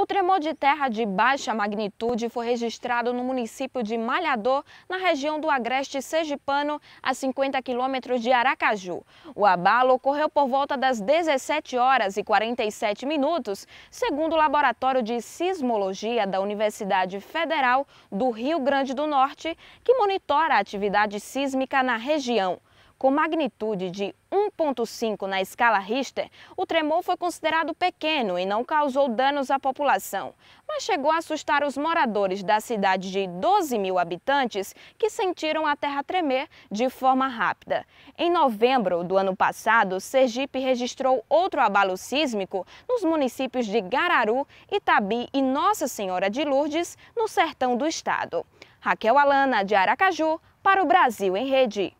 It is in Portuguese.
O tremor de terra de baixa magnitude foi registrado no município de Malhador, na região do Agreste Sergipano, a 50 quilômetros de Aracaju. O abalo ocorreu por volta das 17 horas e 47 minutos, segundo o Laboratório de Sismologia da Universidade Federal do Rio Grande do Norte, que monitora a atividade sísmica na região. Com magnitude de 1,5 na escala Richter, o tremor foi considerado pequeno e não causou danos à população, mas chegou a assustar os moradores da cidade de 12 mil habitantes que sentiram a terra tremer de forma rápida. Em novembro do ano passado, Sergipe registrou outro abalo sísmico nos municípios de Gararu, Itabi e Nossa Senhora de Lourdes, no sertão do estado. Raquel Alana, de Aracaju, para o Brasil em Rede.